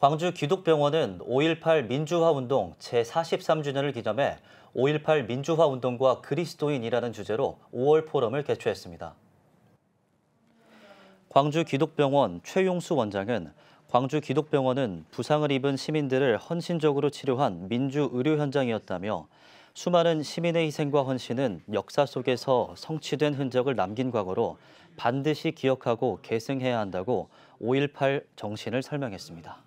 광주 기독병원은 5.18 민주화운동 제43주년을 기념해 5.18 민주화운동과 그리스도인이라는 주제로 5월 포럼을 개최했습니다. 광주 기독병원 최용수 원장은 광주 기독병원은 부상을 입은 시민들을 헌신적으로 치료한 민주 의료 현장이었다며 수많은 시민의 희생과 헌신은 역사 속에서 성취된 흔적을 남긴 과거로 반드시 기억하고 계승해야 한다고 5.18 정신을 설명했습니다.